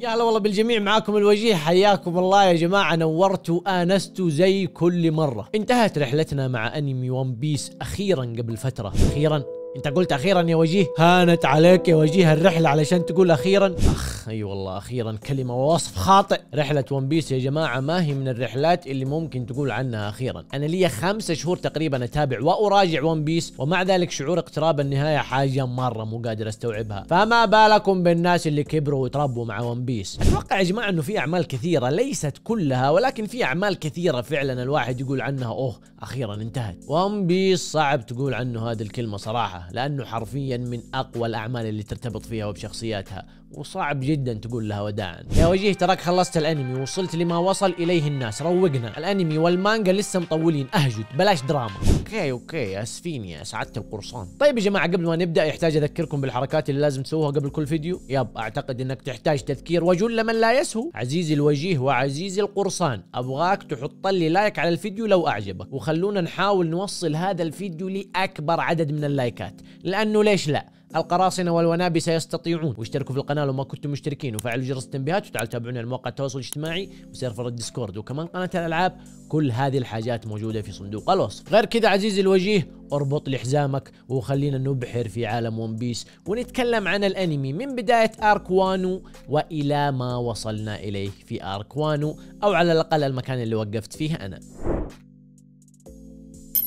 يا هلا والله بالجميع معاكم الوجيه حياكم الله يا جماعة نورت وآنست زي كل مرة انتهت رحلتنا مع أنمي ون بيس أخيرا قبل فترة أخيرا انت قلت اخيرا يا وجيه هانت عليك يا وجيه الرحله علشان تقول اخيرا اخ اي أيوة والله اخيرا كلمه ووصف خاطئ رحله ون بيس يا جماعه ما هي من الرحلات اللي ممكن تقول عنها اخيرا انا لي خمسة شهور تقريبا اتابع واراجع ون بيس ومع ذلك شعور اقتراب النهايه حاجه مره مو قادر استوعبها فما بالكم بالناس اللي كبروا وتربوا مع ون بيس اتوقع يا جماعه انه في اعمال كثيره ليست كلها ولكن في اعمال كثيره فعلا الواحد يقول عنها اوه اخيرا انتهت ون بيس صعب تقول عنه هذه الكلمه صراحه لأنه حرفيا من أقوى الأعمال اللي ترتبط فيها وبشخصياتها وصعب جدا تقول لها وداعا يا وجيه تراك خلصت الانمي وصلت لما وصل اليه الناس روقنا الانمي والمانجا لسه مطولين اهجد بلاش دراما اوكي اوكي اسفين يا سعاده القرصان طيب يا جماعه قبل ما نبدا يحتاج اذكركم بالحركات اللي لازم تسووها قبل كل فيديو يب اعتقد انك تحتاج تذكير وجل من لا يسهو عزيزي الوجيه وعزيزي القرصان ابغاك تحط لي لايك على الفيديو لو اعجبك وخلونا نحاول نوصل هذا الفيديو لاكبر عدد من اللايكات لانه ليش لا القراصنة والونابي سيستطيعون واشتركوا في القناة لو ما كنتم مشتركين وفعلوا جرس التنبيهات وتعالوا تابعونا المواقع التواصل الاجتماعي وسيرفر الديسكورد وكمان قناة الألعاب كل هذه الحاجات موجودة في صندوق الوصف غير كذا عزيزي الوجيه اربط لحزامك وخلينا نبحر في عالم ون بيس ونتكلم عن الانمي من بداية ارك وانو والى ما وصلنا اليه في ارك وانو او على الاقل المكان اللي وقفت فيه انا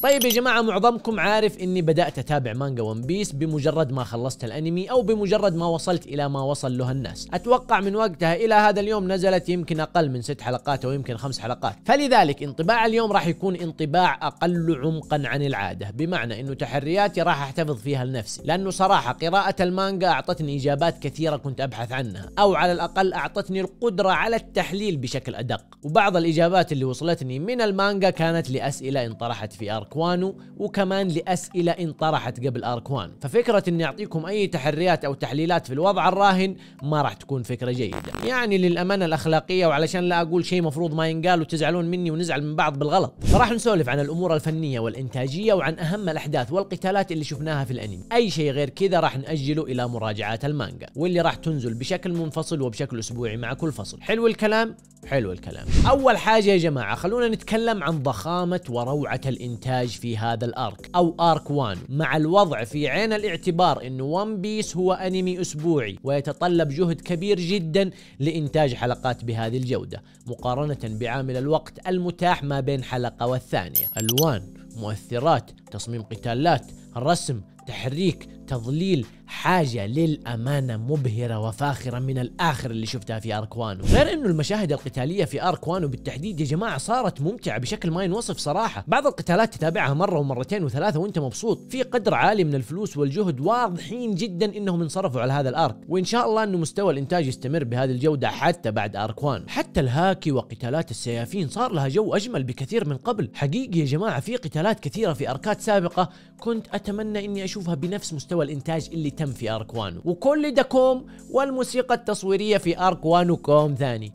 طيب يا جماعه معظمكم عارف اني بدات اتابع مانجا ون بيس بمجرد ما خلصت الانمي او بمجرد ما وصلت الى ما وصل له الناس اتوقع من وقتها الى هذا اليوم نزلت يمكن اقل من ست حلقات او يمكن خمس حلقات فلذلك انطباع اليوم راح يكون انطباع اقل عمقا عن العاده بمعنى انه تحرياتي راح احتفظ فيها لنفسي لانه صراحه قراءه المانجا اعطتني اجابات كثيره كنت ابحث عنها او على الاقل اعطتني القدره على التحليل بشكل ادق وبعض الاجابات اللي وصلتني من المانجا كانت لاسئله انطرحت في ارك اركوانو وكمان لاسئله انطرحت قبل اركوان ففكره اني اعطيكم اي تحريات او تحليلات في الوضع الراهن ما راح تكون فكره جيده يعني للامانه الاخلاقيه وعلشان لا اقول شيء مفروض ما ينقال وتزعلون مني ونزعل من بعض بالغلط فراح نسولف عن الامور الفنيه والانتاجيه وعن اهم الاحداث والقتالات اللي شفناها في الانمي اي شيء غير كذا راح ناجله الى مراجعات المانجا واللي راح تنزل بشكل منفصل وبشكل اسبوعي مع كل فصل حلو الكلام حلو الكلام اول حاجه يا جماعه خلونا نتكلم عن ضخامه وروعه الانتاج الانتاج في هذا الارك او ارك 1 مع الوضع في عين الاعتبار ان ون بيس هو انمي اسبوعي ويتطلب جهد كبير جدا لانتاج حلقات بهذه الجوده مقارنه بعامل الوقت المتاح ما بين حلقه والثانيه الوان مؤثرات تصميم قتالات رسم تحريك تضليل حاجة للأمانة مبهرة وفاخرة من الآخر اللي شفتها في أرك وانو غير أنه المشاهد القتالية في أرك وانو بالتحديد يا جماعة صارت ممتعة بشكل ما ينوصف صراحة بعض القتالات تتابعها مرة ومرتين وثلاثة وانت مبسوط في قدر عالي من الفلوس والجهد واضحين جدا انهم انصرفوا على هذا الارك وان شاء الله انه مستوى الانتاج يستمر بهذه الجودة حتى بعد ارك وان حتى الهاكي وقتالات السيافين صار لها جو اجمل بكثير من قبل حقيقي يا جماعة في قتالات كثيرة في اركات سابقة كنت اتمنى اني اشوفها بنفس مستوى محتوى الانتاج اللي تم في ارك وانو وكل دكوم والموسيقى التصويريه في ارك وانو كوم ثاني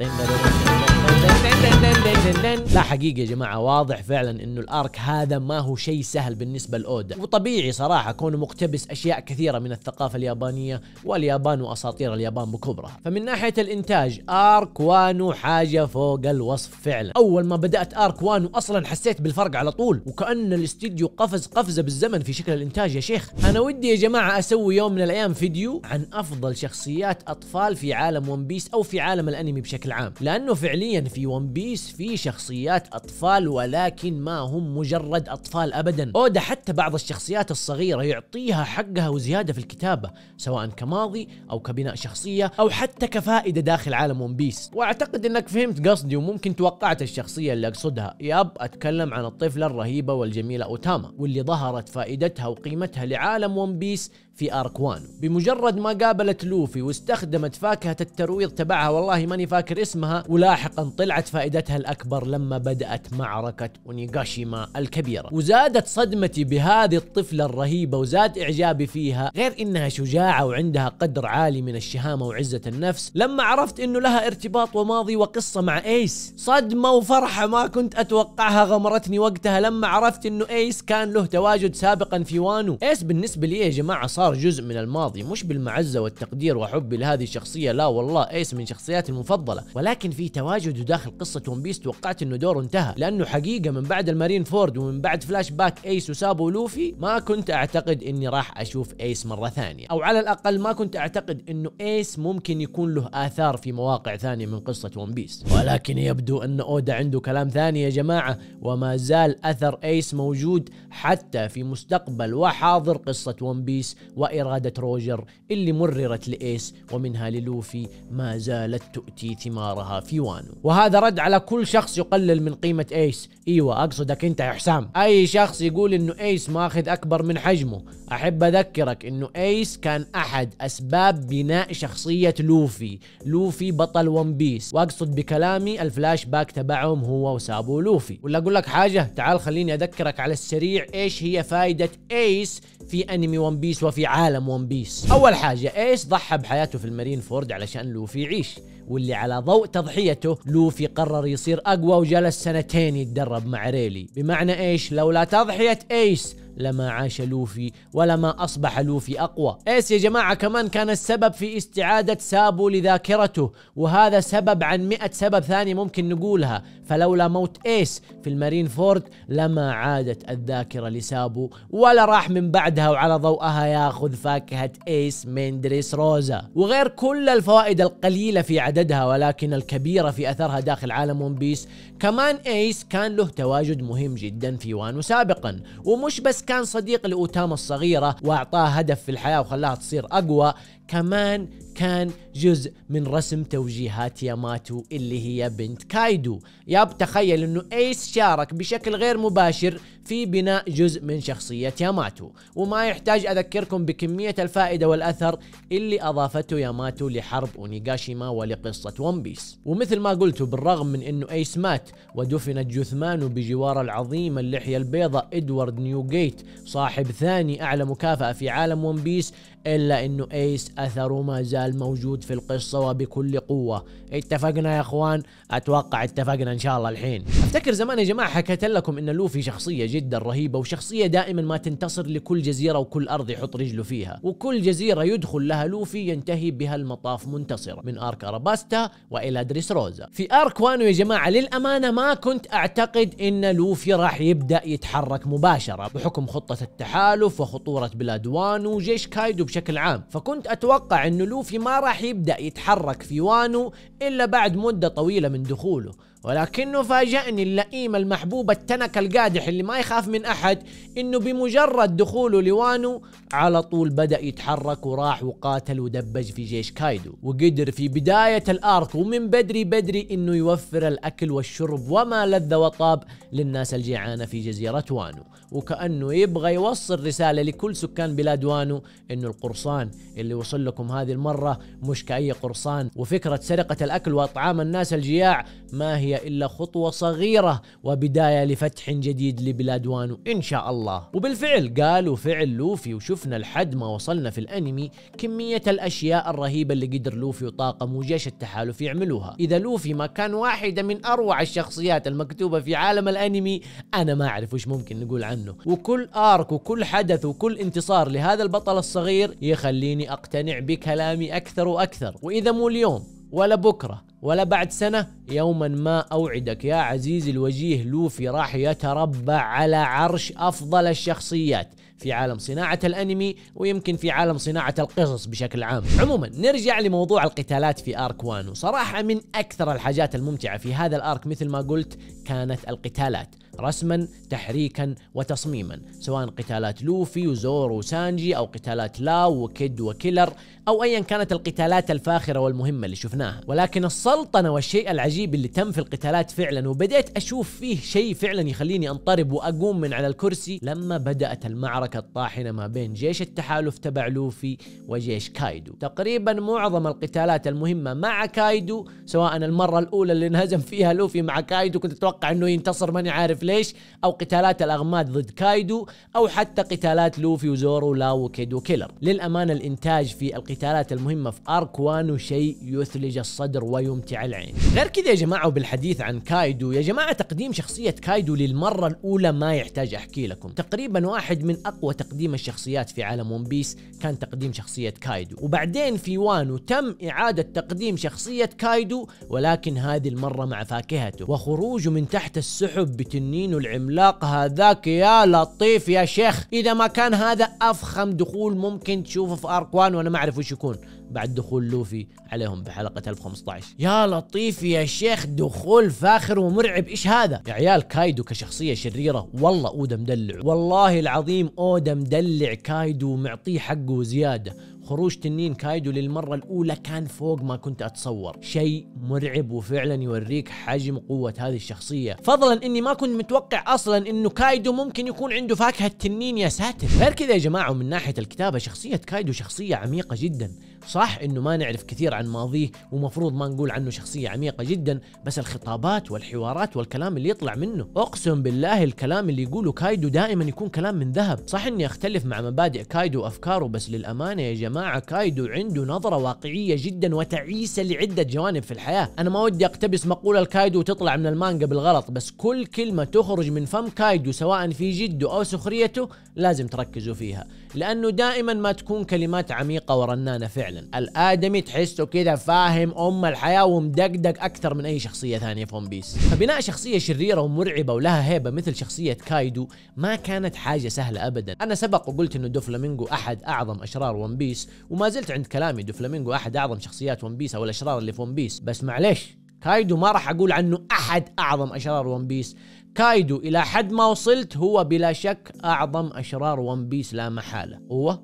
لا حقيقة يا جماعة واضح فعلا انه الارك هذا ما هو شيء سهل بالنسبة لاودا وطبيعي صراحة كونه مقتبس اشياء كثيرة من الثقافة اليابانية واليابان واساطير اليابان بكبرها فمن ناحية الانتاج ارك وانو حاجة فوق الوصف فعلا اول ما بدأت ارك وانو اصلا حسيت بالفرق على طول وكأن الاستديو قفز قفزة بالزمن في شكل الانتاج يا شيخ انا ودي يا جماعة اسوي يوم من الايام فيديو عن افضل شخصيات اطفال في عالم ون بيس او في عالم الانمي بشكل عام لانه فعليا في في ون بيس في شخصيات اطفال ولكن ما هم مجرد اطفال ابدا اودا حتى بعض الشخصيات الصغيره يعطيها حقها وزياده في الكتابه سواء كماضي او كبناء شخصيه او حتى كفائده داخل عالم ون بيس واعتقد انك فهمت قصدي وممكن توقعت الشخصيه اللي اقصدها ياب اتكلم عن الطفله الرهيبه والجميله اوتاما واللي ظهرت فائدتها وقيمتها لعالم ون بيس في ارك 1 بمجرد ما قابلت لوفي واستخدمت فاكهة الترويض تبعها والله ماني فاكر اسمها ولاحقا طلعت فائدتها الاكبر لما بدأت معركة اونيغاشيما الكبيرة وزادت صدمتي بهذه الطفلة الرهيبة وزاد اعجابي فيها غير انها شجاعة وعندها قدر عالي من الشهامة وعزة النفس لما عرفت انه لها ارتباط وماضي وقصة مع ايس صدمة وفرحة ما كنت اتوقعها غمرتني وقتها لما عرفت انه ايس كان له تواجد سابقا في وانو ايس بالنسبة لي يا جماعة صار صار جزء من الماضي مش بالمعزة والتقدير وحبي لهذه الشخصية لا والله ايس من شخصياتي المفضلة ولكن في تواجده داخل قصة ون بيس توقعت انه دوره انتهى لانه حقيقة من بعد المارين فورد ومن بعد فلاش باك ايس وسابو لوفي ما كنت اعتقد اني راح اشوف ايس مرة ثانية او على الاقل ما كنت اعتقد انه ايس ممكن يكون له اثار في مواقع ثانية من قصة ون بيس ولكن يبدو ان اودا عنده كلام ثاني يا جماعة وما زال اثر ايس موجود حتى في مستقبل وحاضر قصة ون بيس وإرادة روجر اللي مررت لإيس ومنها للوفي ما زالت تؤتي ثمارها في وانو وهذا رد على كل شخص يقلل من قيمة إيس إيوة أقصدك أنت يا حسام أي شخص يقول إنه إيس ماخذ أكبر من حجمه أحب أذكرك إنه إيس كان أحد أسباب بناء شخصية لوفي لوفي بطل ون بيس وأقصد بكلامي الفلاش باك تبعهم هو وسابو لوفي ولا أقول لك حاجة تعال خليني أذكرك على السريع إيش هي فائدة إيس في أنمي ون بيس وفي عالم ون بيس اول حاجه ايس ضحى بحياته في المارين فورد علشان لوفي يعيش واللي على ضوء تضحيته لوفي قرر يصير اقوى وجلس سنتين يتدرب مع ريلي بمعنى ايش لولا تضحيه ايس لما عاش لوفي ولما أصبح لوفي أقوى إيس يا جماعة كمان كان السبب في استعادة سابو لذاكرته وهذا سبب عن مئة سبب ثاني ممكن نقولها فلولا موت إيس في المارين فورد لما عادت الذاكرة لسابو ولا راح من بعدها وعلى ضوءها ياخذ فاكهة إيس من دريس روزا وغير كل الفوائد القليلة في عددها ولكن الكبيرة في أثرها داخل عالم ون بيس كمان إيس كان له تواجد مهم جدا في وانو سابقا ومش بس كان صديق لأوتاما الصغيرة وأعطاه هدف في الحياة وخلاها تصير أقوى كمان كان جزء من رسم توجيهات ياماتو اللي هي بنت كايدو ياب تخيل انه ايس شارك بشكل غير مباشر في بناء جزء من شخصية ياماتو وما يحتاج اذكركم بكمية الفائدة والاثر اللي اضافته ياماتو لحرب اونيغاشيما ولقصة ون بيس ومثل ما قلت بالرغم من انه ايس مات ودفنت جثمانه بجوار العظيم اللحية البيضاء ادوارد نيوغيت صاحب ثاني اعلى مكافأة في عالم ون بيس إلا أنه إيس أثره ما زال موجود في القصة وبكل قوة اتفقنا يا أخوان أتوقع اتفقنا إن شاء الله الحين أفتكر زمان يا جماعة حكيت لكم أن لوفي شخصية جدا رهيبة وشخصية دائما ما تنتصر لكل جزيرة وكل أرض يحط رجله فيها وكل جزيرة يدخل لها لوفي ينتهي بها المطاف منتصرة من أرك أراباستا وإلى دريس روزا في أرك وانو يا جماعة للأمانة ما كنت أعتقد أن لوفي راح يبدأ يتحرك مباشرة بحكم خطة التحالف وخطورة بلاد وانو وجيش كايدو بشكل بشكل عام فكنت اتوقع انه لوفي ما راح يبدا يتحرك في وانو الا بعد مده طويله من دخوله ولكنه فاجأني اللئيم المحبوب التنك القادح اللي ما يخاف من أحد إنه بمجرد دخوله لوانو على طول بدأ يتحرك وراح وقاتل ودبج في جيش كايدو وقدر في بداية الأرك ومن بدري بدري إنه يوفر الأكل والشرب وما لذ وطاب للناس الجيعانة في جزيرة وانو وكأنه يبغى يوصل رسالة لكل سكان بلاد وانو أنه القرصان اللي وصل لكم هذه المرة مش كأي قرصان وفكرة سرقة الأكل وأطعام الناس الجياع ما هي إلا خطوة صغيرة وبداية لفتح جديد لبلاد وانو إن شاء الله وبالفعل قال وفعل لوفي وشفنا لحد ما وصلنا في الأنمي كمية الأشياء الرهيبة اللي قدر لوفي وطاقم وجيش التحالف يعملوها إذا لوفي ما كان واحدة من أروع الشخصيات المكتوبة في عالم الأنمي أنا ما أعرف وش ممكن نقول عنه عنه وكل ارك وكل حدث وكل انتصار لهذا البطل الصغير يخليني اقتنع بكلامي اكثر واكثر واذا مو اليوم ولا بكره ولا بعد سنة يوما ما أوعدك يا عزيزي الوجيه لوفي راح يتربع على عرش أفضل الشخصيات في عالم صناعة الأنمي ويمكن في عالم صناعة القصص بشكل عام عموما نرجع لموضوع القتالات في آرك وان وصراحة من أكثر الحاجات الممتعة في هذا الآرك مثل ما قلت كانت القتالات رسما تحريكا وتصميما سواء قتالات لوفي وزورو وسانجي أو قتالات لاو وكيد وكيلر أو أيا كانت القتالات الفاخرة والمهمة اللي شفناها ولكن السلطنة والشيء العجيب اللي تم في القتالات فعلا وبدأت أشوف فيه شيء فعلا يخليني أنطرب وأقوم من على الكرسي لما بدأت المعركة الطاحنة ما بين جيش التحالف تبع لوفي وجيش كايدو تقريبا معظم القتالات المهمة مع كايدو سواء المرة الأولى اللي انهزم فيها لوفي مع كايدو كنت أتوقع أنه ينتصر ماني عارف ليش او قتالات الاغماد ضد كايدو او حتى قتالات لوفي وزورو ولاو وكيد وكيلر للامانه الانتاج في القتالات المهمه في ارك وانو شيء يثلج الصدر ويمتع العين غير كذا يا جماعه وبالحديث عن كايدو يا جماعه تقديم شخصيه كايدو للمره الاولى ما يحتاج احكي لكم تقريبا واحد من اقوى تقديم الشخصيات في عالم ون بيس كان تقديم شخصيه كايدو وبعدين في وانو تم اعاده تقديم شخصيه كايدو ولكن هذه المره مع فاكهته وخروجه من تحت السحب بتنين التنين العملاق هذاك يا لطيف يا شيخ اذا ما كان هذا افخم دخول ممكن تشوفه في اركوان وانا ما اعرف وش يكون بعد دخول لوفي عليهم بحلقة 1015 يا لطيف يا شيخ دخول فاخر ومرعب ايش هذا يا عيال كايدو كشخصية شريرة والله اودا مدلع والله العظيم اودا مدلع كايدو ومعطيه حقه وزيادة خروج تنين كايدو للمرة الأولى كان فوق ما كنت أتصور شيء مرعب وفعلا يوريك حجم قوة هذه الشخصية فضلا أني ما كنت متوقع أصلا أنه كايدو ممكن يكون عنده فاكهة تنين يا ساتر غير كذا يا جماعة ومن ناحية الكتابة شخصية كايدو شخصية عميقة جدا صح انه ما نعرف كثير عن ماضيه ومفروض ما نقول عنه شخصية عميقة جدا بس الخطابات والحوارات والكلام اللي يطلع منه اقسم بالله الكلام اللي يقوله كايدو دائما يكون كلام من ذهب صح اني اختلف مع مبادئ كايدو وافكاره بس للامانة يا جماعة جماعة كايدو عنده نظرة واقعية جدا وتعيسة لعدة جوانب في الحياة أنا ما ودي أقتبس مقولة الكايدو وتطلع من المانجا بالغلط بس كل كلمة تخرج من فم كايدو سواء في جده أو سخريته لازم تركزوا فيها لأنه دائما ما تكون كلمات عميقة ورنانة فعلا الآدمي تحسه كذا فاهم أم الحياة ومدقدق أكثر من أي شخصية ثانية في ون بيس فبناء شخصية شريرة ومرعبة ولها هيبة مثل شخصية كايدو ما كانت حاجة سهلة أبدا أنا سبق وقلت أنه دوفلامينجو أحد أعظم أشرار ون بيس وما زلت عند كلامي دوفلامينجو احد اعظم شخصيات ون بيس او الاشرار اللي في ون بيس بس معليش كايدو ما راح اقول عنه احد اعظم اشرار ون بيس كايدو الى حد ما وصلت هو بلا شك اعظم اشرار ون بيس لا محاله هو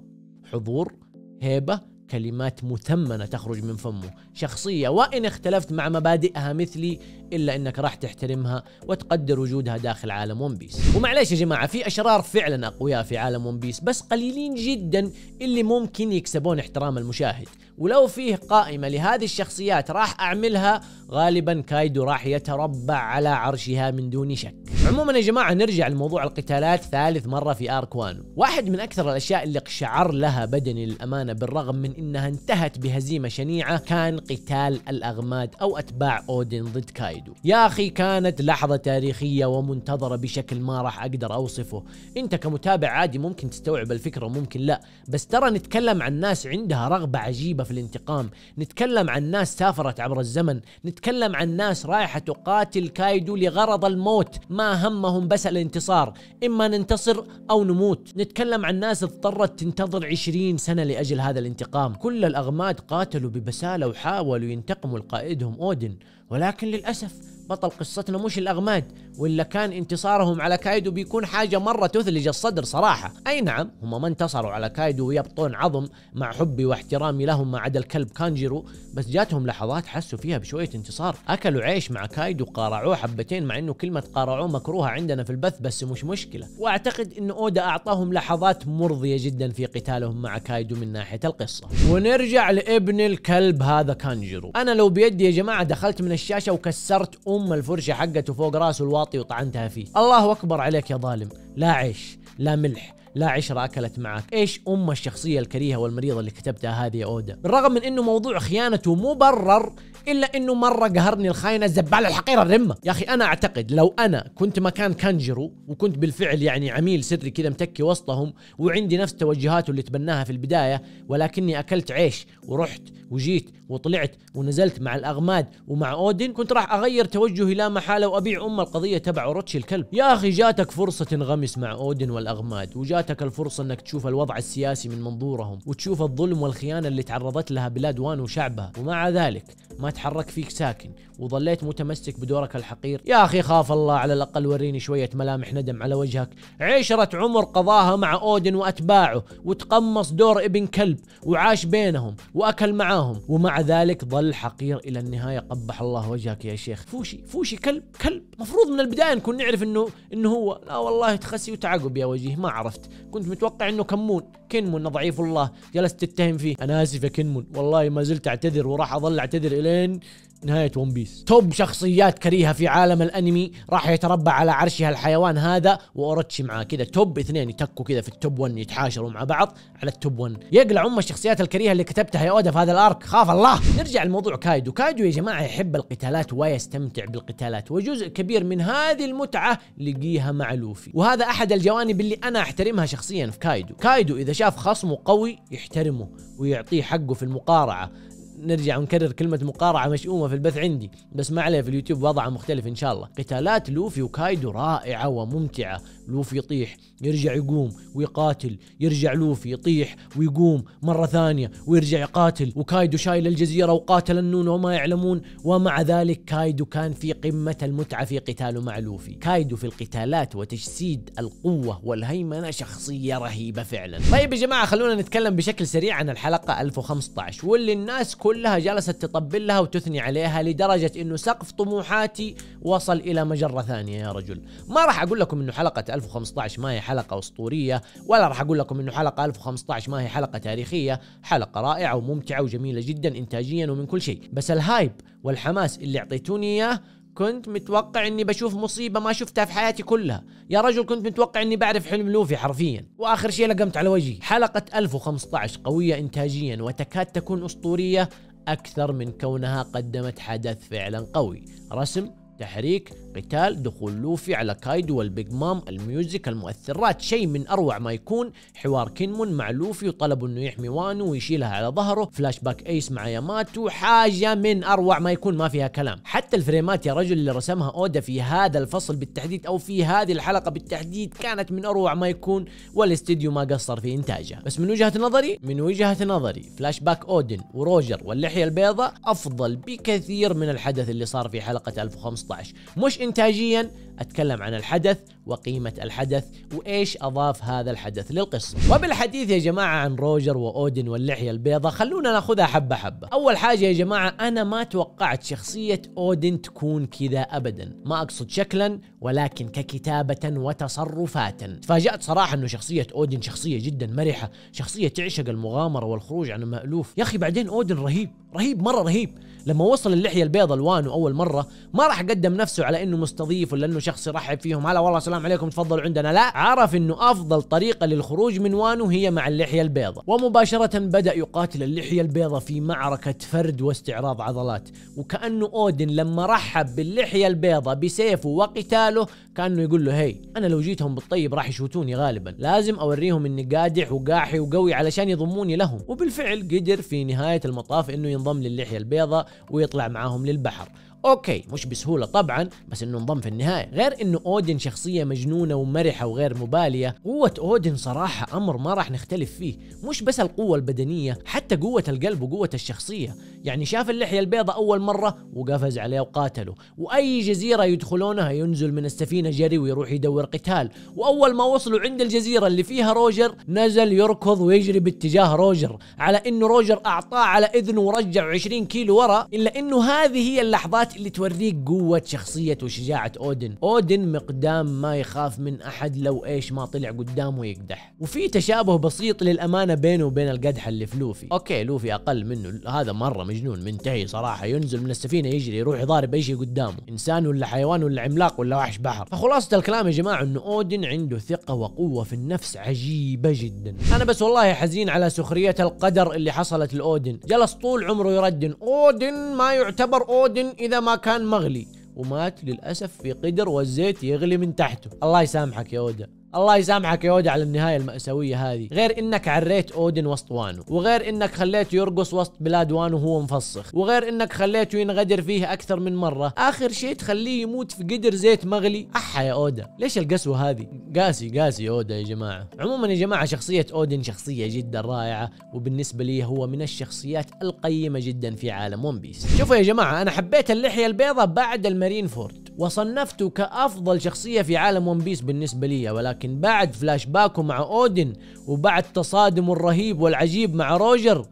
حضور هيبه كلمات مثمنة تخرج من فمه شخصية وإن اختلفت مع مبادئها مثلي إلا أنك راح تحترمها وتقدر وجودها داخل عالم ون بيس ومعليش يا جماعة في أشرار فعلا أقوياء في عالم ون بيس بس قليلين جدا اللي ممكن يكسبون احترام المشاهد ولو فيه قائمة لهذه الشخصيات راح أعملها غالبا كايدو راح يتربع على عرشها من دون شك عموما يا جماعه نرجع لموضوع القتالات ثالث مره في ارك 1 واحد من اكثر الاشياء اللي اقشعر لها بدني للامانه بالرغم من انها انتهت بهزيمه شنيعه كان قتال الاغماد او اتباع اودن ضد كايدو يا اخي كانت لحظه تاريخيه ومنتظره بشكل ما راح اقدر اوصفه انت كمتابع عادي ممكن تستوعب الفكره وممكن لا بس ترى نتكلم عن ناس عندها رغبه عجيبه في الانتقام نتكلم عن ناس سافرت عبر الزمن نتكلم عن ناس رايحه تقاتل كايدو لغرض الموت ما همهم بس الانتصار إما ننتصر أو نموت نتكلم عن ناس اضطرت تنتظر عشرين سنة لأجل هذا الانتقام كل الأغماد قاتلوا ببسالة وحاولوا ينتقموا لقائدهم أودن ولكن للأسف بطل قصتنا مش الاغماد ولا كان انتصارهم على كايدو بيكون حاجه مره تثلج الصدر صراحه اي نعم هم ما انتصروا على كايدو ويبطون عظم مع حبي واحترامي لهم ما عدا الكلب كانجيرو بس جاتهم لحظات حسوا فيها بشويه انتصار اكلوا عيش مع كايدو قارعوه حبتين مع انه كلمه قارعوه مكروهه عندنا في البث بس مش مشكله واعتقد ان اودا اعطاهم لحظات مرضيه جدا في قتالهم مع كايدو من ناحيه القصه ونرجع لابن الكلب هذا كانجيرو انا لو بيدي يا جماعه دخلت من الشاشه وكسرت ام الفرشه حقته فوق راسه الواطي وطعنتها فيه الله اكبر عليك يا ظالم لا عيش لا ملح لا عشرة أكلت معك إيش أم الشخصية الكريهة والمريضة اللي كتبتها هذه يا أودا بالرغم من أنه موضوع خيانته مبرر الا انه مره قهرني الخاينه الزباله الحقيره الرمه يا اخي انا اعتقد لو انا كنت مكان كانجرو وكنت بالفعل يعني عميل سري كذا متكي وسطهم وعندي نفس توجهاته اللي تبناها في البدايه ولكني اكلت عيش ورحت وجيت وطلعت ونزلت مع الاغماد ومع اودن كنت راح اغير توجهي لا محاله وابيع ام القضيه تبع روتشي الكلب يا اخي جاتك فرصه تنغمس مع اودن والاغماد وجاتك الفرصه انك تشوف الوضع السياسي من منظورهم وتشوف الظلم والخيانه اللي تعرضت لها بلاد وان وشعبها ومع ذلك ما اتحرك فيك ساكن وظليت متمسك بدورك الحقير يا اخي خاف الله على الاقل وريني شويه ملامح ندم على وجهك عشرة عمر قضاها مع اودن واتباعه وتقمص دور ابن كلب وعاش بينهم واكل معاهم ومع ذلك ظل حقير الى النهايه قبح الله وجهك يا شيخ فوشي فوشي كلب كلب مفروض من البدايه نكون نعرف انه انه هو لا والله تخسي وتعقب يا وجيه ما عرفت كنت متوقع انه كمون كنمون ضعيف الله جلست تتهم فيه انا اسف يا كنمون والله ما زلت اعتذر وراح اظل اعتذر الين من نهاية ون بيس توب شخصيات كريهة في عالم الأنمي راح يتربع على عرشها الحيوان هذا وأورتشي معاه كذا توب اثنين يتكوا كذا في التوب 1 يتحاشروا مع بعض على التوب 1 يقلع أم الشخصيات الكريهة اللي كتبتها يا أودا في هذا الأرك خاف الله نرجع لموضوع كايدو كايدو يا جماعة يحب القتالات ويستمتع بالقتالات وجزء كبير من هذه المتعة لقيها مع لوفي وهذا أحد الجوانب اللي أنا أحترمها شخصيا في كايدو كايدو إذا شاف خصمه قوي يحترمه ويعطيه حقه في المقارعة نرجع ونكرر كلمة مقارعة مشؤومة في البث عندي بس ما عليه في اليوتيوب وضعه مختلف إن شاء الله قتالات لوفي وكايدو رائعة وممتعة لوفي يطيح يرجع يقوم ويقاتل يرجع لوفي يطيح ويقوم مرة ثانية ويرجع يقاتل وكايدو شايل الجزيرة وقاتل النون وما يعلمون ومع ذلك كايدو كان في قمة المتعة في قتاله مع لوفي كايدو في القتالات وتجسيد القوة والهيمنة شخصية رهيبة فعلا طيب يا جماعة خلونا نتكلم بشكل سريع عن الحلقة 1015 واللي الناس كلها جلست تطبل لها وتثني عليها لدرجة انه سقف طموحاتي وصل الى مجرة ثانية يا رجل ما راح اقول لكم انه حلقة 1015 ما هي حلقة اسطورية ولا راح اقول لكم انه حلقة 1015 ما هي حلقة تاريخية حلقة رائعة وممتعة وجميلة جدا انتاجيا ومن كل شيء بس الهايب والحماس اللي اعطيتوني اياه كنت متوقع اني بشوف مصيبه ما شفتها في حياتي كلها يا رجل كنت متوقع اني بعرف حلم لوفي حرفيا واخر شيء لقمت على وجهي حلقه 1015 قويه انتاجيا وتكاد تكون اسطوريه اكثر من كونها قدمت حدث فعلا قوي رسم تحريك قتال دخول لوفي على كايدو والبيج مام الميوزك المؤثرات شيء من اروع ما يكون حوار كينمون مع لوفي وطلب انه يحمي وانو ويشيلها على ظهره فلاش باك ايس مع ياماتو حاجه من اروع ما يكون ما فيها كلام حتى الفريمات يا رجل اللي رسمها اودا في هذا الفصل بالتحديد او في هذه الحلقه بالتحديد كانت من اروع ما يكون والاستديو ما قصر في انتاجها بس من وجهه نظري من وجهه نظري فلاش باك اودن وروجر واللحيه البيضاء افضل بكثير من الحدث اللي صار في حلقه 1005 15 مش انتاجيا أتكلم عن الحدث وقيمة الحدث وإيش أضاف هذا الحدث للقصة وبالحديث يا جماعة عن روجر وأودن واللحية البيضاء خلونا ناخذها حبة حبة أول حاجة يا جماعة أنا ما توقعت شخصية أودن تكون كذا أبدا ما أقصد شكلا ولكن ككتابة وتصرفات تفاجأت صراحة أنه شخصية أودن شخصية جدا مرحة شخصية تعشق المغامرة والخروج عن المألوف يا أخي بعدين أودن رهيب رهيب مرة رهيب لما وصل اللحية البيضاء الوانه أول مرة ما راح قدم نفسه على أنه مستضيف ولا أنه شخص يرحب فيهم هلا والله السلام عليكم تفضلوا عندنا لا عرف انه افضل طريقه للخروج من وانو هي مع اللحيه البيضاء ومباشره بدا يقاتل اللحيه البيضاء في معركه فرد واستعراض عضلات وكانه اودن لما رحب باللحيه البيضاء بسيفه وقتاله كانه يقول له هي انا لو جيتهم بالطيب راح يشوتوني غالبا لازم اوريهم اني قادح وقاحي وقوي علشان يضموني لهم وبالفعل قدر في نهايه المطاف انه ينضم للحيه البيضاء ويطلع معاهم للبحر اوكي مش بسهوله طبعا بس انه انضم في النهايه غير انه اودن شخصيه مجنونه ومرحه وغير مباليه قوه اودن صراحه امر ما راح نختلف فيه مش بس القوه البدنيه حتى قوه القلب وقوه الشخصيه يعني شاف اللحية البيضاء أول مرة وقفز عليه وقاتله وأي جزيرة يدخلونها ينزل من السفينة جري ويروح يدور قتال وأول ما وصلوا عند الجزيرة اللي فيها روجر نزل يركض ويجري باتجاه روجر على أنه روجر أعطاه على إذنه ورجع 20 كيلو ورا إلا أنه هذه هي اللحظات اللي توريك قوة شخصية وشجاعة أودن أودن مقدام ما يخاف من أحد لو إيش ما طلع قدامه يقدح وفي تشابه بسيط للأمانة بينه وبين القدحة اللي في لوفي أوكي لوفي أقل منه هذا مرة مجنون منتهي صراحه ينزل من السفينه يجري يروح يضارب اي شيء قدامه انسان ولا حيوان ولا عملاق ولا وحش بحر فخلاصه الكلام يا جماعه انه اودن عنده ثقه وقوه في النفس عجيبه جدا انا بس والله حزين على سخريه القدر اللي حصلت لاودن جلس طول عمره يردن اودن ما يعتبر اودن اذا ما كان مغلي ومات للاسف في قدر والزيت يغلي من تحته الله يسامحك يا اودا الله يسامحك يا اودي على النهايه الماساويه هذه غير انك عريت اودن وسط وانو وغير انك خليته يرقص وسط بلاد وانو وهو مفصخ وغير انك خليته ينغدر فيه اكثر من مره اخر شيء تخليه يموت في قدر زيت مغلي احا يا اودا ليش القسوه هذه قاسي قاسي اودا يا جماعه عموما يا جماعه شخصيه اودن شخصيه جدا رائعه وبالنسبه لي هو من الشخصيات القيمه جدا في عالم ون بيس شوفوا يا جماعه انا حبيت اللحيه البيضاء بعد المارين فورد وصنفته كافضل شخصيه في عالم ون بيس بالنسبه لي ولكن لكن بعد فلاش باكه مع اودن وبعد تصادمه الرهيب والعجيب مع روجر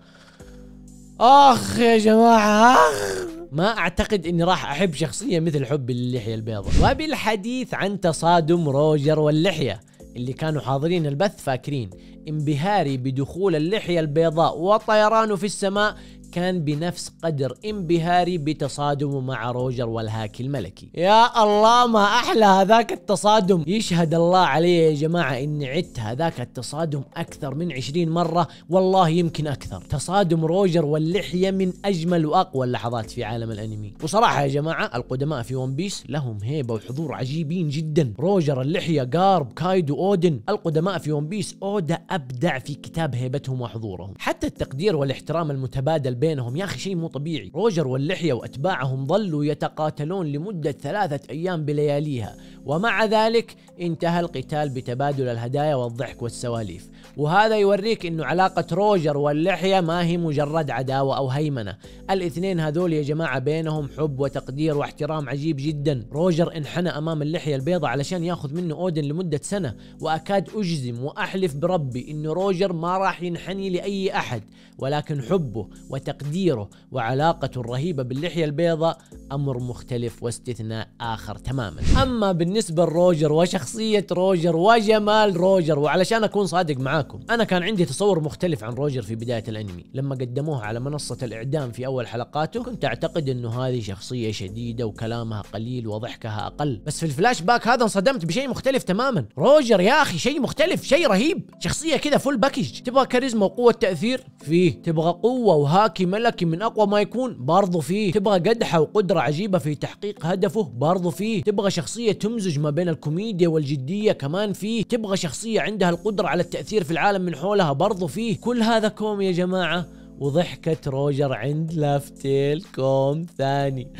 اخ يا جماعه اخ ما اعتقد اني راح احب شخصيه مثل حبي للحيه البيضاء وبالحديث عن تصادم روجر واللحيه اللي كانوا حاضرين البث فاكرين انبهاري بدخول اللحيه البيضاء وطيرانه في السماء كان بنفس قدر انبهاري بتصادمه مع روجر والهاكي الملكي يا الله ما احلى هذاك التصادم يشهد الله علي يا جماعه اني عدت هذاك التصادم اكثر من 20 مره والله يمكن اكثر تصادم روجر واللحيه من اجمل واقوى اللحظات في عالم الانمي وصراحه يا جماعه القدماء في ون بيس لهم هيبه وحضور عجيبين جدا روجر اللحيه جارب كايدو اودن القدماء في ون بيس اودا ابدع في كتاب هيبتهم وحضورهم حتى التقدير والاحترام المتبادل بينهم يا اخي شيء مو طبيعي روجر واللحية واتباعهم ظلوا يتقاتلون لمدة ثلاثة ايام بلياليها ومع ذلك انتهى القتال بتبادل الهدايا والضحك والسواليف وهذا يوريك انه علاقة روجر واللحية ما هي مجرد عداوة او هيمنة الاثنين هذول يا جماعة بينهم حب وتقدير واحترام عجيب جدا روجر انحنى امام اللحية البيضاء علشان ياخذ منه اودن لمدة سنة واكاد اجزم واحلف بربي انه روجر ما راح ينحني لاي احد ولكن حبه وتقديره تقديره وعلاقته الرهيبة باللحية البيضاء أمر مختلف واستثناء آخر تماما أما بالنسبة لروجر وشخصية روجر وجمال روجر وعلشان أكون صادق معاكم أنا كان عندي تصور مختلف عن روجر في بداية الأنمي لما قدموه على منصة الإعدام في أول حلقاته كنت أعتقد أنه هذه شخصية شديدة وكلامها قليل وضحكها أقل بس في الفلاش باك هذا انصدمت بشيء مختلف تماما روجر يا أخي شيء مختلف شيء رهيب شخصية كذا فول باكج تبغى كاريزما وقوة تأثير فيه تبغى قوة وهاكي ملكي ملكي من اقوى ما يكون برضو فيه تبغى قدحه وقدره عجيبه في تحقيق هدفه برضو فيه تبغى شخصيه تمزج ما بين الكوميديا والجديه كمان فيه تبغى شخصيه عندها القدره على التاثير في العالم من حولها برضو فيه كل هذا كوم يا جماعه وضحكة روجر عند لافتيل كوم ثاني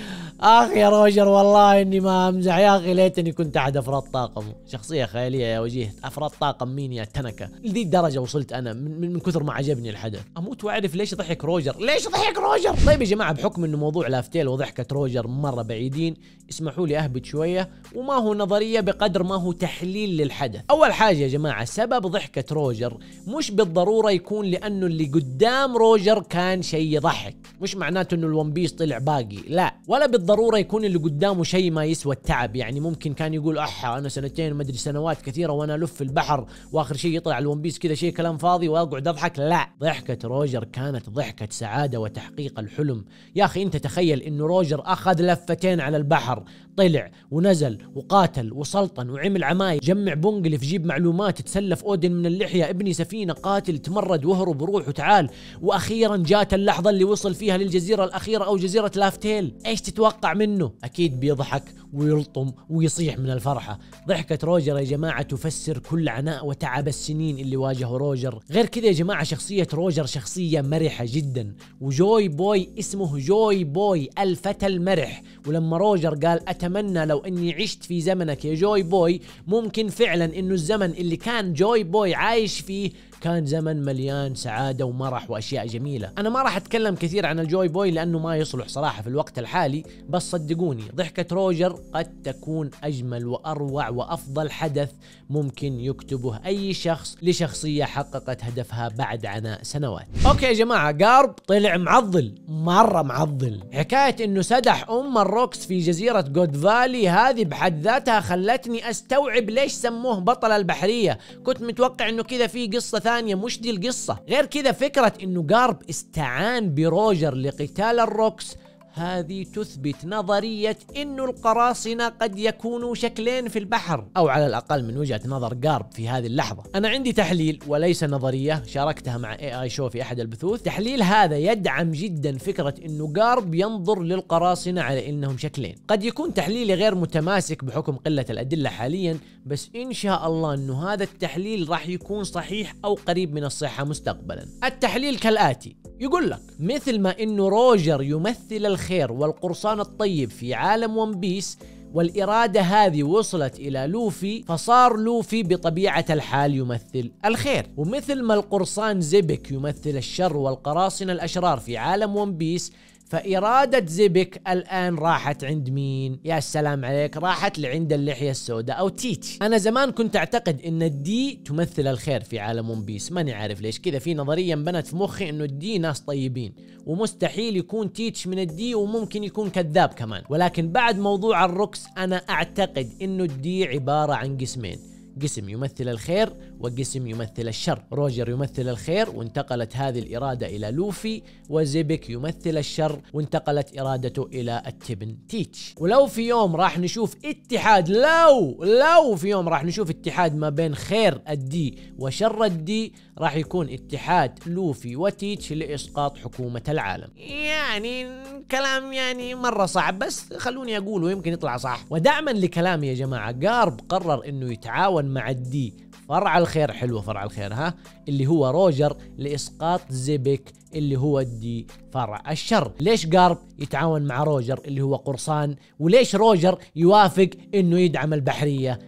اخي يا روجر والله اني ما امزح يا اخي ليتني كنت احد افراد طاقم شخصيه خياليه يا وجيه افراد طاقم مين يا تنكه لذي الدرجه وصلت انا من, من كثر ما عجبني الحدث اموت واعرف ليش ضحك روجر ليش ضحك روجر طيب يا جماعه بحكم انه موضوع لافتيل وضحكه روجر مره بعيدين اسمحوا لي اهبط شويه وما هو نظريه بقدر ما هو تحليل للحدث اول حاجه يا جماعه سبب ضحكه روجر مش بالضروره يكون لانه اللي قدام روجر كان شيء يضحك مش معناته انه الون بيس طلع باقي لا ولا بالضروره بالضروره يكون اللي قدامه شيء ما يسوى التعب يعني ممكن كان يقول احا انا سنتين مدري سنوات كثيره وانا الف البحر واخر شيء يطلع الون بيس كذا شيء كلام فاضي واقعد اضحك لا ضحكه روجر كانت ضحكه سعاده وتحقيق الحلم يا اخي انت تخيل انه روجر اخذ لفتين على البحر طلع ونزل وقاتل وسلطن وعمل عماي جمع بونجلف جيب معلومات تسلف اودن من اللحيه ابني سفينه قاتل تمرد وهرب وروح وتعال واخيرا جات اللحظه اللي وصل فيها للجزيره الاخيره او جزيره لافتيل ايش تتوقع منه اكيد بيضحك ويلطم ويصيح من الفرحه ضحكه روجر يا جماعه تفسر كل عناء وتعب السنين اللي واجهه روجر غير كذا يا جماعه شخصيه روجر شخصيه مرحه جدا وجوي بوي اسمه جوي بوي الفتى المرح ولما روجر قال أتى اتمنى لو اني عشت في زمنك يا جوي بوي ممكن فعلا انه الزمن اللي كان جوي بوي عايش فيه كان زمن مليان سعاده ومرح واشياء جميله انا ما راح اتكلم كثير عن الجوي بوي لانه ما يصلح صراحه في الوقت الحالي بس صدقوني ضحكه روجر قد تكون اجمل واروع وافضل حدث ممكن يكتبه اي شخص لشخصيه حققت هدفها بعد عناء سنوات اوكي يا جماعه قارب طلع معضل مره معضل حكايه انه سدح ام الروكس في جزيره جود فالي هذه بحد ذاتها خلتني استوعب ليش سموه بطل البحريه كنت متوقع انه كذا في قصه ثانية ثانية مش دي القصة غير كذا فكرة انه جارب استعان بروجر لقتال الروكس هذه تثبت نظرية أن القراصنة قد يكونوا شكلين في البحر أو على الأقل من وجهة نظر قارب في هذه اللحظة أنا عندي تحليل وليس نظرية شاركتها مع اي اي شو في أحد البثوث تحليل هذا يدعم جدا فكرة أنه قارب ينظر للقراصنة على أنهم شكلين قد يكون تحليلي غير متماسك بحكم قلة الأدلة حاليا بس إن شاء الله أنه هذا التحليل راح يكون صحيح أو قريب من الصحة مستقبلا التحليل كالآتي يقول لك مثل ما أنه روجر يمثل الخير والقرصان الطيب في عالم ون بيس والإرادة هذه وصلت إلى لوفي فصار لوفي بطبيعة الحال يمثل الخير ومثل ما القرصان زيبك يمثل الشر والقراصنة الأشرار في عالم ون بيس فإرادة زيبك الآن راحت عند مين؟ يا سلام عليك راحت لعند اللحية السوداء أو تيتش أنا زمان كنت أعتقد أن الدي تمثل الخير في عالم ون بيس ماني عارف ليش كذا في نظرية انبنت في مخي أنه الدي ناس طيبين ومستحيل يكون تيتش من الدي وممكن يكون كذاب كمان ولكن بعد موضوع الروكس أنا أعتقد أنه الدي عبارة عن قسمين جسم يمثل الخير وجسم يمثل الشر روجر يمثل الخير وانتقلت هذه الإرادة إلى لوفي وزيبك يمثل الشر وانتقلت إرادته إلى التبن تيتش ولو في يوم راح نشوف اتحاد لو لو في يوم راح نشوف اتحاد ما بين خير الدي وشر الدي راح يكون اتحاد لوفي وتيتش لإسقاط حكومة العالم يعني كلام يعني مرة صعب بس خلوني أقوله يمكن يطلع صح ودعما لكلامي يا جماعة قارب قرر أنه يتعاون عفوا مع الدي فرع الخير حلوه فرع الخير ها اللي هو روجر لاسقاط زيبك اللي هو الدي فرع الشر ليش قارب يتعاون مع روجر اللي هو قرصان وليش روجر يوافق انه يدعم البحريه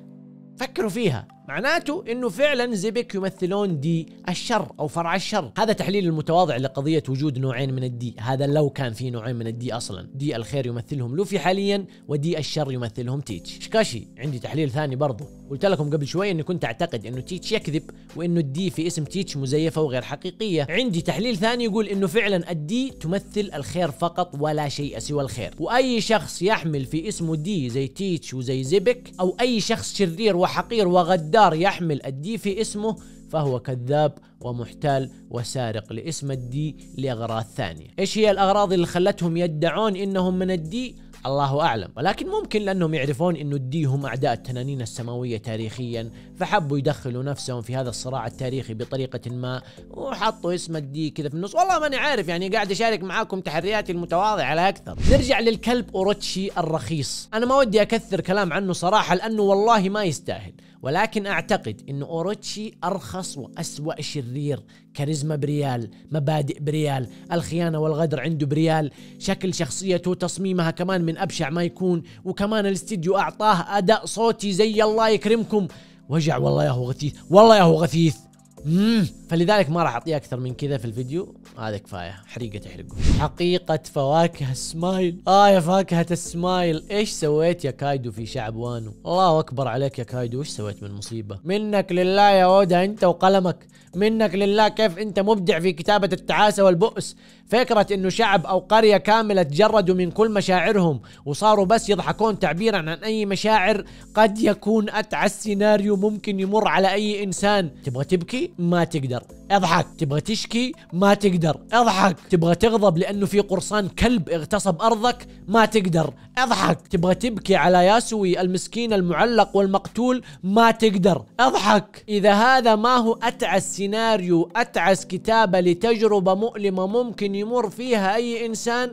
فكروا فيها معناته انه فعلا زيبك يمثلون دي الشر او فرع الشر هذا تحليل المتواضع لقضيه وجود نوعين من الدي هذا لو كان في نوعين من الدي اصلا دي الخير يمثلهم لوفي حاليا ودي الشر يمثلهم تيتش شكاشي عندي تحليل ثاني برضو قلت لكم قبل شوي اني كنت اعتقد انه تيتش يكذب وانه الدي في اسم تيتش مزيفه وغير حقيقيه عندي تحليل ثاني يقول انه فعلا الدي تمثل الخير فقط ولا شيء سوى الخير واي شخص يحمل في اسمه دي زي تيتش وزي زيبك او اي شخص شرير وحقير وغدار يحمل الدي في اسمه فهو كذاب ومحتال وسارق لاسم الدي لاغراض ثانيه. ايش هي الاغراض اللي خلتهم يدعون انهم من الدي؟ الله اعلم ولكن ممكن لانهم يعرفون انه الدي هم اعداء التنانين السماويه تاريخيا فحبوا يدخلوا نفسهم في هذا الصراع التاريخي بطريقه ما وحطوا اسم الدي كذا في النص والله ماني عارف يعني قاعد اشارك معاكم تحرياتي المتواضعه على اكثر نرجع للكلب اوروتشي الرخيص انا ما ودي اكثر كلام عنه صراحه لانه والله ما يستاهل ولكن اعتقد انه اوروتشي ارخص واسوأ شرير كاريزما بريال مبادئ بريال الخيانه والغدر عنده بريال شكل شخصيته تصميمها كمان من ابشع ما يكون وكمان الاستديو اعطاه اداء صوتي زي الله يكرمكم وجع والله يا هو غثيث والله يا هو غثيث مم. فلذلك ما راح اعطيه اكثر من كذا في الفيديو هذا كفايه حريقه تحرق حقيقه فواكه السمايل اه يا فاكهه السمايل ايش سويت يا كايدو في شعب وانو الله اكبر عليك يا كايدو ايش سويت من مصيبه منك لله يا اودا انت وقلمك منك لله كيف انت مبدع في كتابه التعاسه والبؤس فكره انه شعب او قريه كامله تجردوا من كل مشاعرهم وصاروا بس يضحكون تعبيرا عن اي مشاعر قد يكون اتعس سيناريو ممكن يمر على اي انسان تبغى تبكي ما تقدر اضحك تبغى تشكي ما تقدر تقدر اضحك تبغى تغضب لانه في قرصان كلب اغتصب ارضك ما تقدر اضحك تبغى تبكي على ياسوي المسكين المعلق والمقتول ما تقدر اضحك اذا هذا ما هو اتعس سيناريو اتعس كتابه لتجربه مؤلمه ممكن يمر فيها اي انسان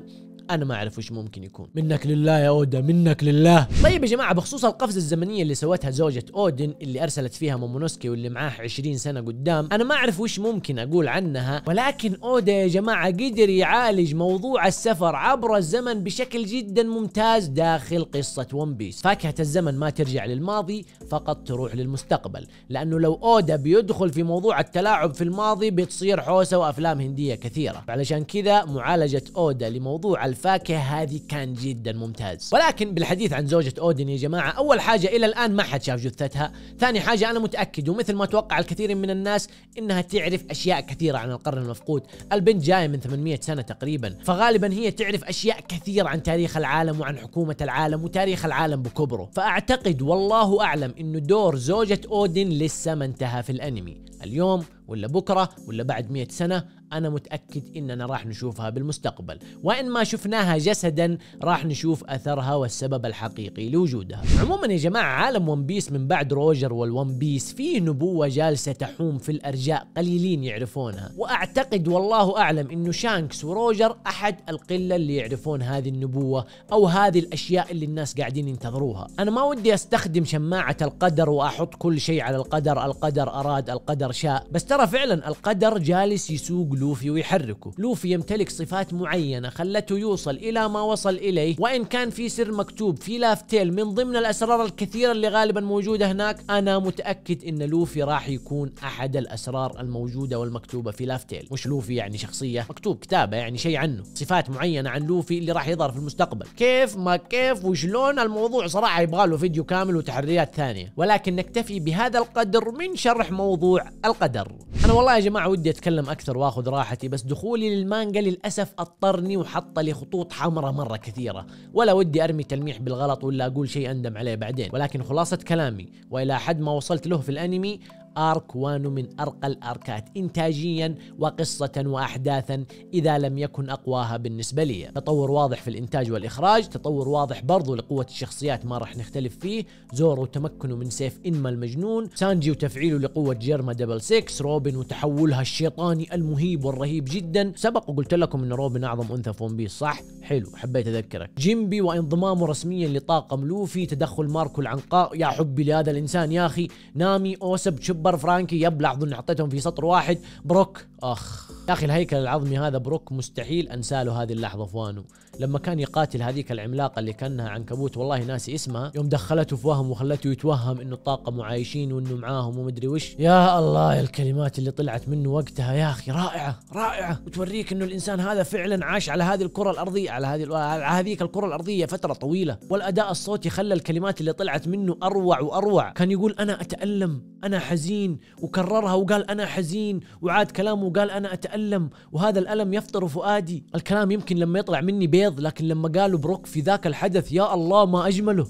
انا ما اعرف وش ممكن يكون منك لله يا اودا منك لله طيب يا جماعه بخصوص القفزه الزمنيه اللي سوتها زوجة اودن اللي ارسلت فيها مومونوسكي واللي معاه 20 سنه قدام انا ما اعرف وش ممكن اقول عنها ولكن اودا يا جماعه قدر يعالج موضوع السفر عبر الزمن بشكل جدا ممتاز داخل قصه ون بيس فاكهه الزمن ما ترجع للماضي فقط تروح للمستقبل لانه لو اودا بيدخل في موضوع التلاعب في الماضي بتصير حوسه وافلام هنديه كثيره علشان كذا معالجه اودا لموضوع الف الفاكهه هذه كان جدا ممتاز ولكن بالحديث عن زوجة اودن يا جماعه اول حاجه الى الان ما حد شاف جثتها ثاني حاجه انا متاكد ومثل ما توقع الكثير من الناس انها تعرف اشياء كثيره عن القرن المفقود البنت جايه من 800 سنه تقريبا فغالبا هي تعرف اشياء كثيره عن تاريخ العالم وعن حكومه العالم وتاريخ العالم بكبره فاعتقد والله اعلم انه دور زوجة اودن لسه ما انتهى في الانمي اليوم ولا بكره ولا بعد 100 سنه انا متاكد اننا راح نشوفها بالمستقبل وان ما شفناها جسدا راح نشوف اثرها والسبب الحقيقي لوجودها عموما يا جماعه عالم ون بيس من بعد روجر والون بيس فيه نبوه جالسه تحوم في الارجاء قليلين يعرفونها واعتقد والله اعلم انه شانكس وروجر احد القله اللي يعرفون هذه النبوه او هذه الاشياء اللي الناس قاعدين ينتظروها انا ما ودي استخدم شماعه القدر واحط كل شيء على القدر القدر اراد القدر شاء بس ترى فعلا القدر جالس يسوق لوفي ويحركه لوفي يمتلك صفات معينة خلته يوصل إلى ما وصل إليه وإن كان في سر مكتوب في لافتيل من ضمن الأسرار الكثيرة اللي غالبا موجودة هناك أنا متأكد إن لوفي راح يكون أحد الأسرار الموجودة والمكتوبة في لافتيل مش لوفي يعني شخصية مكتوب كتابة يعني شيء عنه صفات معينة عن لوفي اللي راح يظهر في المستقبل كيف ما كيف وشلون الموضوع صراحة يبغى له فيديو كامل وتحريات ثانية ولكن نكتفي بهذا القدر من شرح موضوع القدر أنا والله يا جماعة ودي أتكلم أكثر وأخذ راحتي بس دخولي للمانجا للأسف أضطرني وحط لي خطوط حمراء مرة كثيرة ولا ودي أرمي تلميح بالغلط ولا أقول شيء أندم عليه بعدين ولكن خلاصة كلامي وإلى حد ما وصلت له في الأنمي آرك وان من أرقى الأركات إنتاجيا وقصة وأحداثا إذا لم يكن أقواها بالنسبة لي تطور واضح في الإنتاج والإخراج تطور واضح برضو لقوة الشخصيات ما راح نختلف فيه زورو تمكنه من سيف إنما المجنون سانجي وتفعيله لقوة جيرما دبل 6 روبن وتحولها الشيطاني المهيب والرهيب جدا سبق وقلت لكم أن روبن أعظم أنثى في ون بيس صح؟ حلو حبيت أذكرك جيمبي وانضمامه رسميا لطاقم لوفي تدخل ماركو العنقاء يا حبي لهذا الإنسان يا أخي نامي أوسب سوبر فرانكي يبلع اظن حطيتهم في سطر واحد بروك اخ يا اخي الهيكل العظمي هذا بروك مستحيل انساله هذه اللحظه فوانو لما كان يقاتل هذيك العملاقه اللي كانها عنكبوت والله ناسي اسمها يوم دخلته في وهم وخلته يتوهم انه الطاقم عايشين وانه معاهم ومدري وش يا الله الكلمات اللي طلعت منه وقتها يا اخي رائعه رائعه وتوريك انه الانسان هذا فعلا عاش على هذه الكره الارضيه على هذه على هذيك الكره الارضيه فتره طويله والاداء الصوتي خلى الكلمات اللي طلعت منه اروع واروع كان يقول انا اتالم انا حزين وكررها وقال انا حزين وعاد كلامه وقال انا اتالم وهذا الالم يفطر فؤادي الكلام يمكن لما يطلع مني بيض بيض لكن لما قالوا بروك في ذاك الحدث يا الله ما أجمله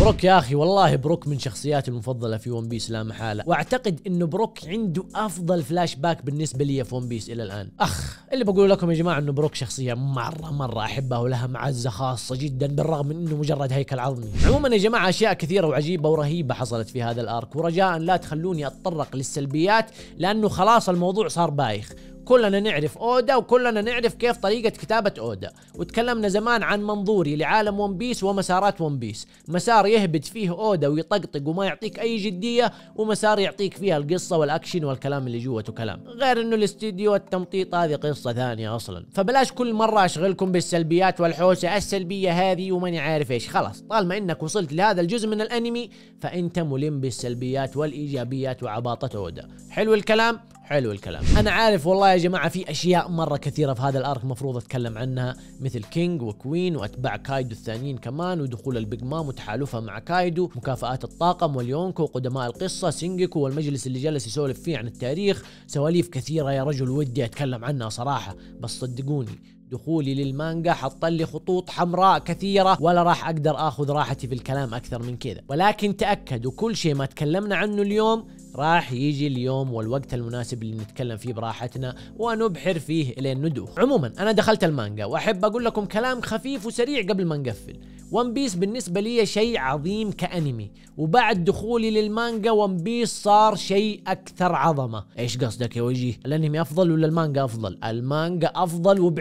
بروك يا اخي والله بروك من شخصياتي المفضله في ون بيس لا محاله واعتقد انه بروك عنده افضل فلاش باك بالنسبه لي في ون بيس الى الان اخ اللي بقول لكم يا جماعه انه بروك شخصيه مره مره احبها ولها معزه خاصه جدا بالرغم من انه مجرد هيكل عظمي عموما يا جماعه اشياء كثيره وعجيبه ورهيبه حصلت في هذا الارك ورجاء لا تخلوني اتطرق للسلبيات لانه خلاص الموضوع صار بايخ كلنا نعرف اودا وكلنا نعرف كيف طريقه كتابه اودا وتكلمنا زمان عن منظوري لعالم ون بيس ومسارات ون بيس مسار يهبد فيه اودا ويطقطق وما يعطيك اي جديه ومسار يعطيك فيها القصه والاكشن والكلام اللي جواته كلام غير انه الاستديو التمطيط هذه قصه ثانيه اصلا فبلاش كل مره اشغلكم بالسلبيات والحوسه السلبيه هذه وماني عارف ايش خلاص طالما انك وصلت لهذا الجزء من الانمي فانت ملم بالسلبيات والايجابيات وعباطه اودا حلو الكلام حلو الكلام انا عارف والله يا جماعه في اشياء مره كثيره في هذا الارك المفروض اتكلم عنها مثل كينج وكوين واتباع كايدو الثانيين كمان ودخول البيج مام وتحالفها مع كايدو مكافآت الطاقم واليونكو وقدماء القصه سينجكو والمجلس اللي جلس يسولف فيه عن التاريخ سواليف كثيره يا رجل ودي اتكلم عنها صراحه بس صدقوني دخولي للمانجا حط لي خطوط حمراء كثيرة ولا راح أقدر أخذ راحتي في الكلام أكثر من كذا ولكن تأكدوا كل شيء ما تكلمنا عنه اليوم راح يجي اليوم والوقت المناسب اللي نتكلم فيه براحتنا ونبحر فيه لين ندوخ عموما انا دخلت المانجا واحب اقول لكم كلام خفيف وسريع قبل ما نقفل ون بيس بالنسبة لي شيء عظيم كأنمي وبعد دخولي للمانجا ون بيس صار شيء أكثر عظمة إيش قصدك يا وجيه الأنمي أفضل ولا المانجا أفضل المانجا أفضل وب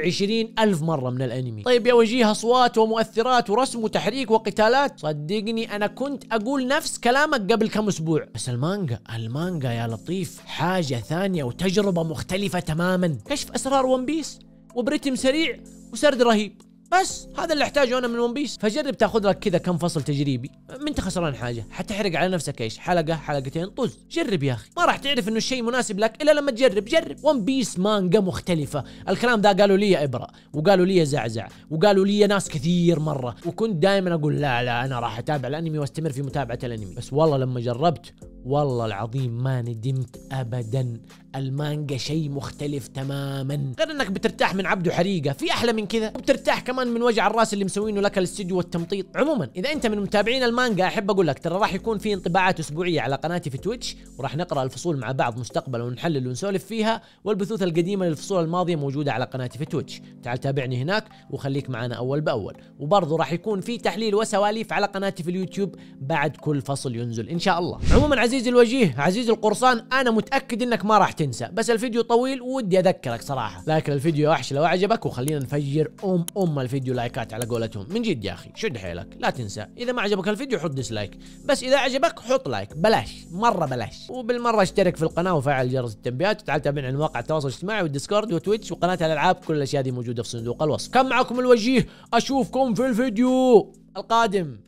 ألف مرة من الأنمي طيب يا وجيه أصوات ومؤثرات ورسم وتحريك وقتالات صدقني أنا كنت أقول نفس كلامك قبل كم أسبوع بس المانجا المانجا يا لطيف حاجة ثانية وتجربة مختلفة تماما كشف أسرار ون بيس وبريتم سريع وسرد رهيب بس هذا اللي احتاجه انا من ون بيس فجرب تاخذ لك كذا كم فصل تجريبي ما انت خسران حاجه حتحرق على نفسك ايش حلقه حلقتين طز جرب يا اخي ما راح تعرف انه الشيء مناسب لك الا لما تجرب جرب ون بيس مانجا مختلفه الكلام ده قالوا لي ابره وقالوا لي زعزع وقالوا لي ناس كثير مره وكنت دائما اقول لا لا انا راح اتابع الانمي واستمر في متابعه الانمي بس والله لما جربت والله العظيم ما ندمت ابدا المانجا شيء مختلف تماما غير انك بترتاح من عبده حريقه في احلى من كذا وبترتاح كمان من وجع الراس اللي مسوينه لك الاستديو والتمطيط عموما اذا انت من متابعين المانجا احب اقول لك ترى راح يكون في انطباعات اسبوعيه على قناتي في تويتش وراح نقرا الفصول مع بعض مستقبلا ونحلل ونسولف فيها والبثوث القديمه للفصول الماضيه موجوده على قناتي في تويتش تعال تابعني هناك وخليك معنا اول باول وبرضه راح يكون في تحليل وسواليف على قناتي في اليوتيوب بعد كل فصل ينزل ان شاء الله عموما عزيزي الوجيه عزيزي القرصان انا متاكد انك ما راح تنسى بس الفيديو طويل ودي اذكرك صراحه لكن الفيديو وحش لو عجبك وخلينا نفجر ام ام الفيديو لايكات على قولتهم من جد يا اخي شد حيلك لا تنسى اذا ما عجبك الفيديو حط ديسلايك بس اذا عجبك حط لايك بلاش مره بلاش وبالمره اشترك في القناه وفعل جرس التنبيهات وتعال تابعنا على مواقع التواصل الاجتماعي والديسكورد وتويتش وقناه الالعاب كل الاشياء دي موجوده في صندوق الوصف كان معكم الوجيه اشوفكم في الفيديو القادم